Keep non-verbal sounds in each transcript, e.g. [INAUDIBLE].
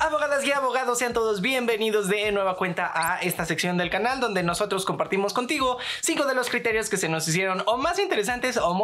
Abogadas y abogados, sean todos bienvenidos de nueva cuenta a esta sección del canal donde nosotros compartimos contigo cinco de los criterios que se nos hicieron o más interesantes o, [LAUGHS] o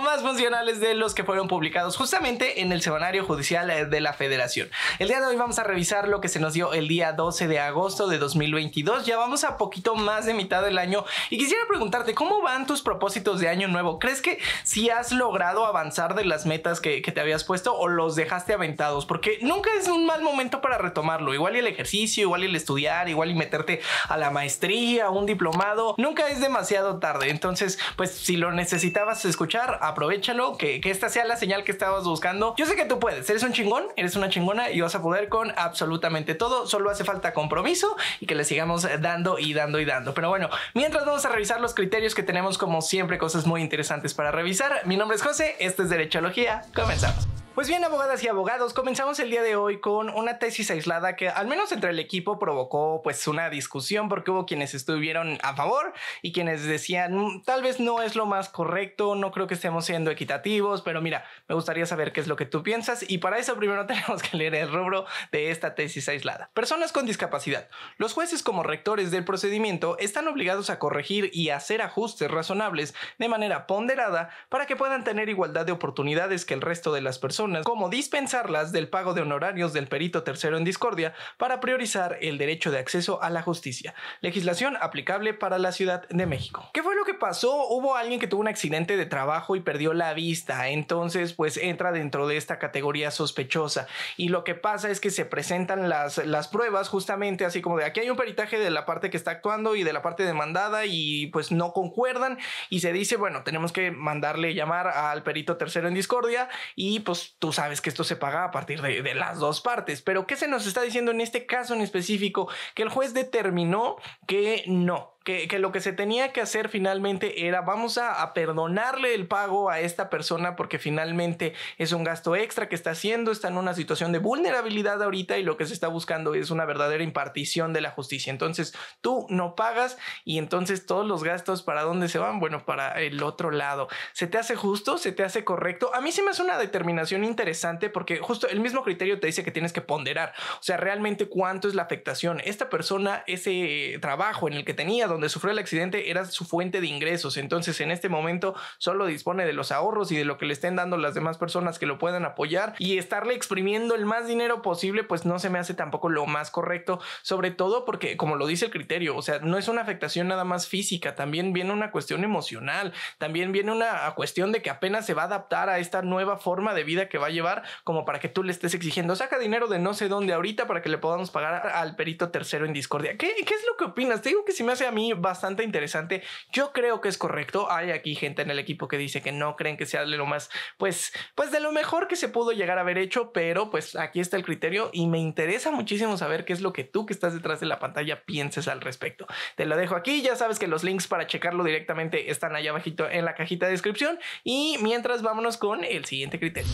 más funcionales de los que fueron publicados justamente en el Semanario Judicial eh, de la Federación. El día de hoy vamos a revisar lo que se nos dio el día 12 de agosto de 2022. Ya vamos a poquito más de mitad del año y quisiera preguntarte cómo van tus propósitos de año nuevo. ¿Crees que si has logrado avanzar de las metas que te habías puesto o lo dejaste aventados, porque nunca es un mal momento para retomarlo. Igual y el ejercicio, igual y el estudiar, igual y meterte a la maestría, un diplomado, nunca es demasiado tarde. Entonces, pues si lo necesitabas escuchar, aprovechalo, que, que esta sea la señal que estabas buscando. Yo sé que tú puedes, eres un chingón, eres una chingona y vas a poder con absolutamente todo. Solo hace falta compromiso y que le sigamos dando y dando y dando. Pero bueno, mientras vamos a revisar los criterios que tenemos, como siempre, cosas muy interesantes para revisar. Mi nombre es José, este es Derechología. Comenzamos. Pues bien, abogadas y abogados, comenzamos el día de hoy con una tesis aislada que al menos entre el equipo provocó pues una discusión porque hubo quienes estuvieron a favor y quienes decían mm, tal vez no es lo más correcto, no creo que estemos siendo equitativos, pero mira, me gustaría saber qué es lo que tú piensas y para eso primero [LAUGHS] tenemos que leer el rubro de esta tesis aislada. Personas con discapacidad. Los jueces como rectores del procedimiento están obligados a corregir y hacer ajustes razonables de manera ponderada para que puedan tener igualdad de oportunidades que el resto de las personas Cómo como dispensarlas del pago de honorarios del perito tercero en discordia para priorizar el derecho de acceso a la justicia, legislación aplicable para la Ciudad de México. ¿Qué fue lo que pasó? Hubo alguien que tuvo un accidente de trabajo y perdió la vista, entonces pues entra dentro de esta categoría sospechosa y lo que pasa es que se presentan las, las pruebas justamente así como de aquí hay un peritaje de la parte que está actuando y de la parte demandada y pues no concuerdan y se dice bueno tenemos que mandarle llamar al perito tercero en discordia y pues pues, tú sabes que esto se paga a partir de, de, las dos partes. Pero ¿qué se nos está diciendo en este caso en específico? Que el juez determinó que no que, lo que se tenía que hacer finalmente era vamos a, perdonarle el pago a esta persona porque finalmente es un gasto extra que está haciendo, está en una situación de vulnerabilidad ahorita y lo que se está buscando es una verdadera impartición de la justicia. Entonces tú no pagas y entonces todos los gastos para dónde se van? Bueno, para el otro lado. ¿Se te hace justo? ¿Se te hace correcto? A mí sí me hace una determinación interesante porque justo el mismo criterio te dice que tienes que ponderar, o sea, realmente cuánto es la afectación. Esta persona, ese trabajo en el que tenía, donde sufrió el accidente era su fuente de ingresos. Entonces, en este momento solo dispone de los ahorros y de lo que le estén dando las demás personas que lo puedan apoyar y estarle exprimiendo el más dinero posible, pues no se me hace tampoco lo más correcto, sobre todo porque, como lo dice el criterio, o sea, no es una afectación nada más física, también viene una cuestión emocional, también viene una cuestión de que apenas se va a adaptar a esta nueva forma de vida que va a llevar, como para que tú le estés exigiendo, saca dinero de no sé dónde ahorita para que le podamos pagar al perito tercero en discordia. ¿Qué, qué es lo que opinas? Te digo que si me hace a mí bastante interesante. Yo creo que es correcto. Hay aquí gente en el equipo que dice que no creen que sea de lo más, pues, pues de lo mejor que se pudo llegar a haber hecho, pero pues aquí está el criterio y me interesa muchísimo saber qué es lo que tú que estás detrás de la pantalla pienses al respecto. Te lo dejo aquí, ya sabes que los links para checarlo directamente están allá abajito en la cajita de descripción y mientras vámonos con el siguiente criterio.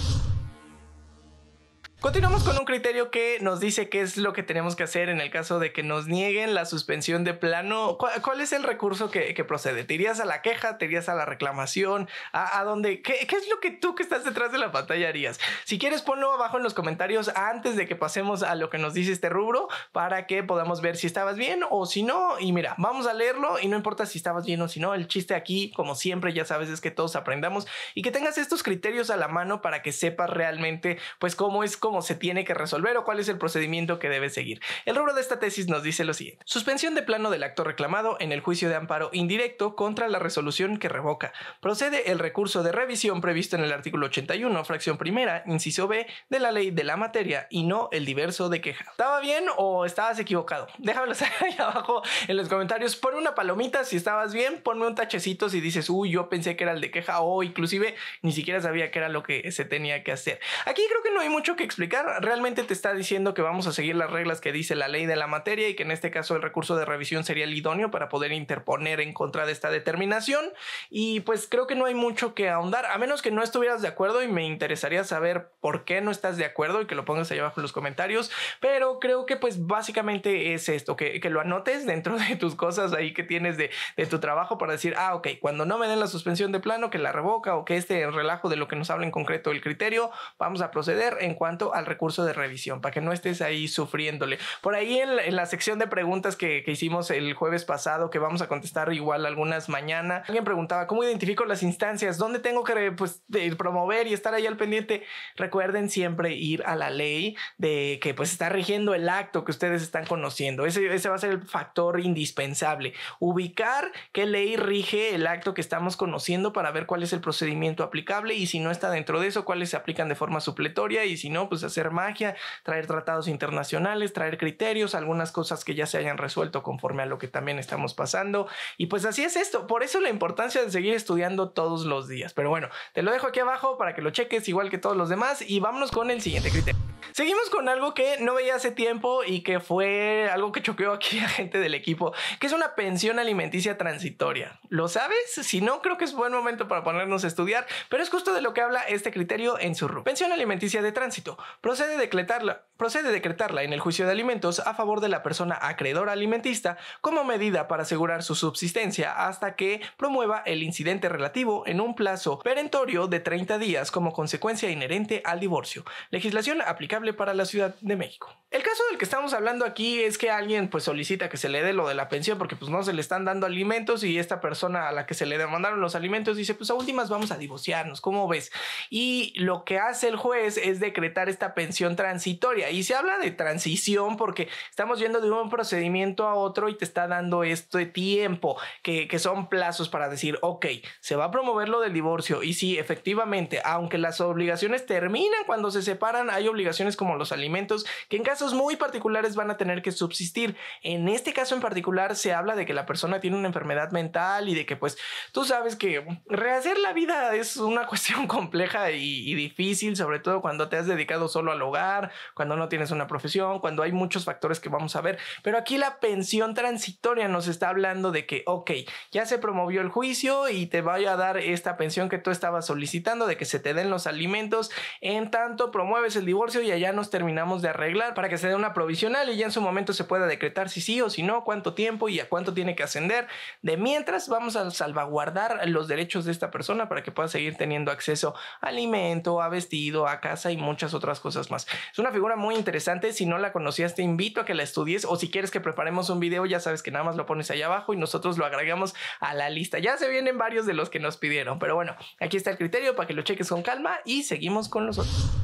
Continuamos con un criterio que nos dice qué es lo que tenemos que hacer en el caso de que nos nieguen la suspensión de plano. ¿Cuál, es el recurso que, procede? ¿Te irías a la queja? ¿Te irías a la reclamación? ¿A, dónde? ¿Qué, es lo que tú que estás detrás de la pantalla harías? Si quieres, ponlo abajo en los comentarios antes de que pasemos a lo que nos dice este rubro para que podamos ver si estabas bien o si no. Y mira, vamos a leerlo y no importa si estabas bien o si no. El chiste aquí, como siempre, ya sabes, es que todos aprendamos y que tengas estos criterios a la mano para que sepas realmente, pues, cómo es, se tiene que resolver o cuál es el procedimiento que debe seguir. El rubro de esta tesis nos dice lo siguiente. Suspensión de plano del acto reclamado en el juicio de amparo indirecto contra la resolución que revoca. Procede el recurso de revisión previsto en el artículo 81, fracción primera, inciso B, de la ley de la materia y no el diverso de queja. ¿Estaba bien o estabas equivocado? Déjamelo [LAUGHS] ahí abajo en los comentarios. Pon una palomita si estabas bien, ponme un tachecito si dices, uy, yo pensé que era el de queja o inclusive ni siquiera sabía que era lo que se tenía que hacer. Aquí creo que no hay mucho que explicar, realmente te está diciendo que vamos a seguir las reglas que dice la ley de la materia y que en este caso el recurso de revisión sería el idóneo para poder interponer en contra de esta determinación. Y pues creo que no hay mucho que ahondar, a menos que no estuvieras de acuerdo y me interesaría saber por qué no estás de acuerdo y que lo pongas ahí abajo en los comentarios. Pero creo que pues básicamente es esto, que, que lo anotes dentro de tus cosas ahí que tienes de, de tu trabajo para decir, ah, ok, cuando no me den la suspensión de plano, que la revoca o que este relajo de lo que nos habla en concreto el criterio, vamos a proceder en cuanto al recurso de revisión para que no estés ahí sufriéndole. Por ahí en la, sección de preguntas que, que, hicimos el jueves pasado, que vamos a contestar igual algunas mañana, alguien preguntaba, ¿cómo identifico las instancias? ¿Dónde tengo que pues, promover y estar ahí al pendiente? Recuerden siempre ir a la ley de que pues está rigiendo el acto que ustedes están conociendo. Ese, ese va a ser el factor indispensable. Ubicar qué ley rige el acto que estamos conociendo para ver cuál es el procedimiento aplicable y si no está dentro de eso, cuáles se aplican de forma supletoria y si no, pues pues, hacer magia, traer tratados internacionales, traer criterios, algunas cosas que ya se hayan resuelto conforme a lo que también estamos pasando. Y pues así es esto. Por eso la importancia de seguir estudiando todos los días. Pero bueno, te lo dejo aquí abajo para que lo cheques igual que todos los demás y vámonos con el siguiente criterio. Seguimos con algo que no veía hace tiempo y que fue algo que choqueó aquí a gente del equipo, que es una pensión alimenticia transitoria. ¿Lo sabes? Si no, creo que es buen momento para ponernos a estudiar, pero es justo de lo que habla este criterio en su RU. Pensión alimenticia de tránsito procede decretarla, procede decretarla en el juicio de alimentos a favor de la persona acreedora alimentista como medida para asegurar su subsistencia hasta que promueva el incidente relativo en un plazo perentorio de 30 días como consecuencia inherente al divorcio. Legislación aplicable para la Ciudad de México. El caso del que estamos hablando aquí es que alguien pues solicita que se le dé lo de la pensión porque pues no se le están dando alimentos y esta persona a la que se le demandaron los alimentos dice pues a últimas vamos a divorciarnos, ¿cómo ves? Y lo que hace el juez es decretar esta pensión transitoria. Y se habla de transición porque estamos viendo de un procedimiento a otro y te está dando este tiempo, que, que son plazos para decir, ok, se va a promover lo del divorcio. Y sí, efectivamente, aunque las obligaciones terminan cuando se separan, hay obligaciones como los alimentos que en casos muy particulares van a tener que subsistir. En este caso en particular se habla de que la persona tiene una enfermedad mental y de que pues tú sabes que rehacer la vida es una [LAUGHS] cuestión compleja y difícil, sobre todo cuando te has dedicado solo al hogar, cuando no tienes una profesión, cuando hay muchos factores que vamos a ver. Pero aquí la pensión transitoria nos está hablando de que, ok, ya se promovió el juicio y te vaya a dar esta pensión que tú estabas solicitando, de que se te den los alimentos, en tanto promueves el divorcio y allá nos terminamos de arreglar para que se dé una provisional y ya en su momento se pueda decretar si sí o si no, cuánto tiempo y a cuánto tiene que ascender. De mientras vamos a salvaguardar los derechos de esta persona para que pueda seguir teniendo acceso a alimento, a vestido, a casa y muchas otras cosas más. Es una figura muy interesante. Si no la conocías, te invito a que la estudies o si quieres que preparemos un video, ya sabes que nada más lo pones allá abajo y nosotros lo agregamos a la lista. Ya se vienen varios de los que nos pidieron, pero bueno, aquí está el criterio para que lo cheques con calma y seguimos con los otros.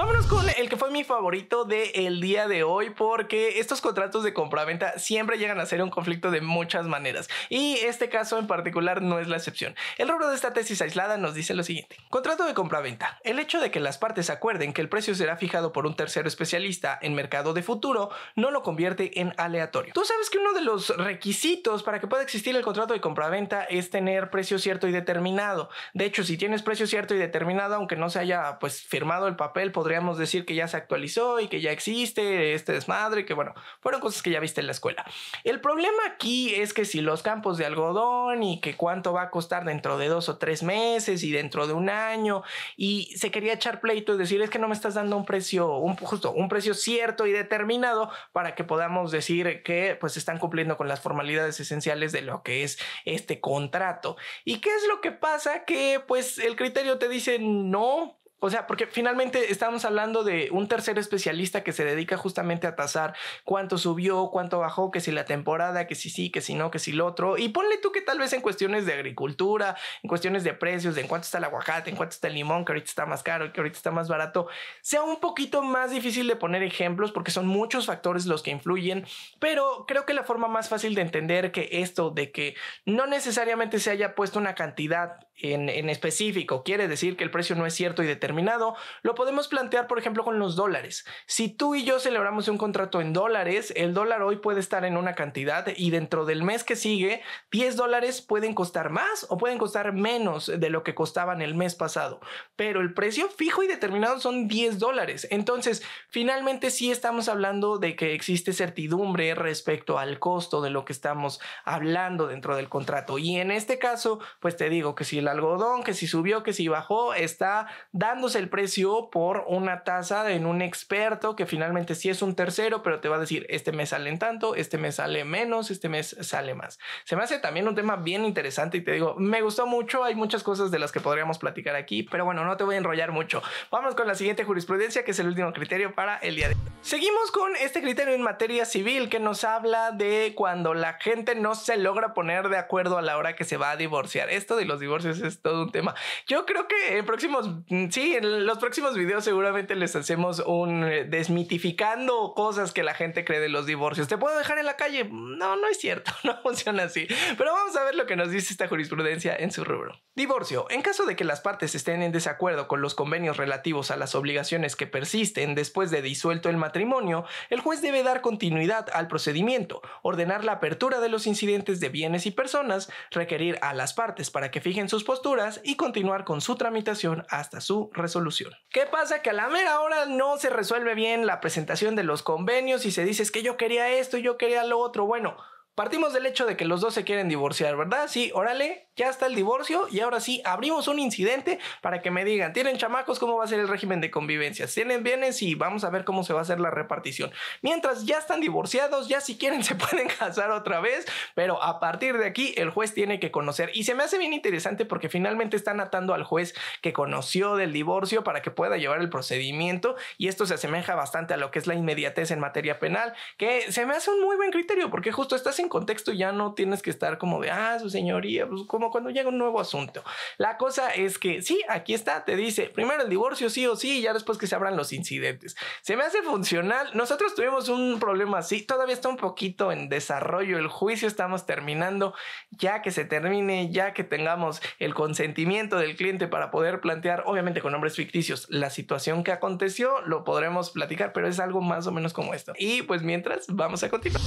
Vámonos con el que fue mi favorito del el día de hoy porque estos contratos de compraventa siempre llegan a ser un conflicto de muchas maneras y este caso en particular no es la excepción. El rubro de esta tesis aislada nos dice lo siguiente. Contrato de compraventa. El hecho de que las partes acuerden que el precio será fijado por un tercero especialista en mercado de futuro no lo convierte en aleatorio. Tú sabes que uno de los requisitos para que pueda existir el contrato de compraventa es tener precio cierto y determinado. De hecho, si tienes precio cierto y determinado, aunque no se haya pues firmado el papel, podría podríamos decir que ya se actualizó y que ya existe este desmadre, que bueno, fueron cosas que ya viste en la escuela. El problema aquí es que si los campos de algodón y que cuánto va a costar dentro de dos o tres meses y dentro de un año y se quería echar pleito es decir es que no me estás dando un precio, un, justo un precio cierto y determinado para que podamos decir que pues están cumpliendo con las formalidades esenciales de lo que es este contrato. ¿Y qué es lo que pasa? Que pues el criterio te dice no, o sea, porque finalmente estamos hablando de un tercer especialista que se dedica justamente a tasar cuánto subió, cuánto bajó, que si la temporada, que si sí, que si no, que si lo otro. Y ponle tú que tal vez en cuestiones de agricultura, en cuestiones de precios, de en cuánto está el aguacate, en cuánto está el limón, que ahorita está más caro que ahorita está más barato, sea un poquito más difícil de poner ejemplos porque son muchos factores los que influyen. Pero creo que la forma más fácil de entender que esto de que no necesariamente se haya puesto una cantidad en, específico quiere decir que el precio no es cierto y determinado, lo podemos plantear, por ejemplo, con los dólares. Si tú y yo celebramos un contrato en dólares, el dólar hoy puede estar en una cantidad y dentro del mes que sigue, 10 dólares pueden costar más o pueden costar menos de lo que costaban el mes pasado. Pero el precio fijo y determinado son 10 dólares. Entonces, finalmente sí estamos hablando de que existe certidumbre respecto al costo de lo que estamos hablando dentro del contrato. Y en este caso, pues te digo que si la algodón, que si subió, que si bajó, está dándose el precio por una tasa en un experto que finalmente sí es un tercero, pero te va a decir, este mes sale en tanto, este mes sale menos, este mes sale más. Se me hace también un tema bien interesante y te digo, me gustó mucho, hay muchas cosas de las que podríamos platicar aquí, pero bueno, no te voy a enrollar mucho. Vamos con la siguiente jurisprudencia, que es el último criterio para el día de hoy. Seguimos con este criterio en materia civil que nos habla de cuando la gente no se logra poner de acuerdo a la hora que se va a divorciar. Esto de los divorcios es todo un tema. Yo creo que en próximos, mm, sí, en los próximos videos seguramente les hacemos un eh, desmitificando cosas que la gente cree de los divorcios. ¿Te puedo dejar en la calle? No, no es cierto, [LAUGHS] no funciona así. Pero vamos a ver lo que nos dice esta jurisprudencia en su rubro. Divorcio. En caso de que las partes estén en desacuerdo con los convenios relativos a las obligaciones que persisten después de disuelto el matrimonio, el juez debe dar continuidad al procedimiento, ordenar la apertura de los incidentes de bienes y personas, requerir a las partes para que fijen sus posturas y continuar con su tramitación hasta su resolución. ¿Qué pasa? Que a la mera hora no se resuelve bien la presentación de los convenios y se dice es que yo quería esto y yo quería lo otro. Bueno, Partimos del hecho de que los dos se quieren divorciar, ¿verdad? Sí, órale, ya está el divorcio y ahora sí abrimos un incidente para que me digan, tienen chamacos, ¿cómo va a ser el régimen de convivencia? Tienen bienes y vamos a ver cómo se va a hacer la repartición. Mientras ya están divorciados, ya si quieren [LAUGHS] se pueden casar otra vez, pero a partir de aquí el juez tiene que conocer y se me hace bien interesante porque finalmente están atando al juez que conoció del divorcio para que pueda llevar el procedimiento y esto se asemeja bastante a lo que es la inmediatez en materia penal, que se me hace un muy buen criterio porque justo estás en contexto ya no tienes que estar como de, ah, su señoría, pues, como cuando llega un nuevo asunto. La cosa es que sí, aquí está, te dice, primero el divorcio sí o sí, y ya después que se abran los incidentes. Se me hace funcional. Nosotros tuvimos un problema así, todavía está un poquito en desarrollo el juicio, estamos terminando, ya que se termine, ya que tengamos el consentimiento del cliente para poder plantear, obviamente con nombres ficticios, la situación que aconteció, lo podremos platicar, pero es algo más o menos como esto. Y pues mientras, vamos a continuar.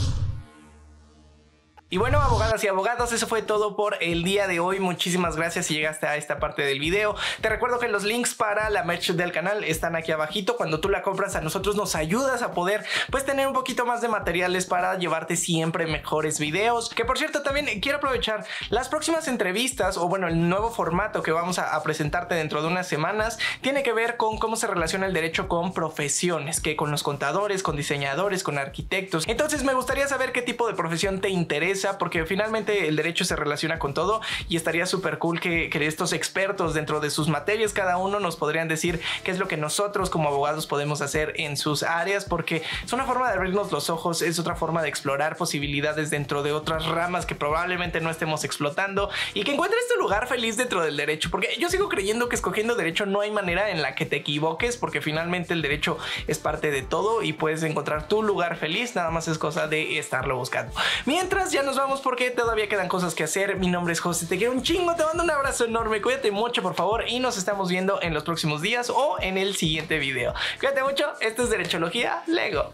Y bueno, abogadas y abogados, eso fue todo por el día de hoy. Muchísimas gracias si llegaste a esta parte del video. Te recuerdo que los links para la merch del canal están aquí abajito. Cuando tú la compras a nosotros nos ayudas a poder pues tener un poquito más de materiales para llevarte siempre mejores videos. Que por cierto también quiero aprovechar las próximas entrevistas o bueno, el nuevo formato que vamos a, a presentarte dentro de unas semanas tiene que ver con cómo se relaciona el derecho con profesiones, que con los contadores, con diseñadores, con arquitectos. Entonces me gustaría saber qué tipo de profesión te interesa porque finalmente el derecho se relaciona con todo y estaría súper cool que, que, estos expertos dentro de sus materias cada uno nos podrían decir qué es lo que nosotros como abogados podemos hacer en sus áreas porque es una forma de abrirnos los ojos, es otra forma de explorar posibilidades dentro de otras ramas que probablemente no estemos explotando y que encuentres este tu lugar feliz dentro del derecho porque yo sigo creyendo que escogiendo derecho no hay manera en la que te equivoques porque finalmente el derecho es parte de todo y puedes encontrar tu lugar feliz, nada más es cosa de estarlo buscando. Mientras ya vamos porque todavía quedan cosas que hacer. Mi nombre es José, te quiero un chingo, te mando un abrazo enorme, cuídate mucho por favor y nos estamos viendo en los próximos días o en el siguiente video. Cuídate mucho, esto es Derechología Lego.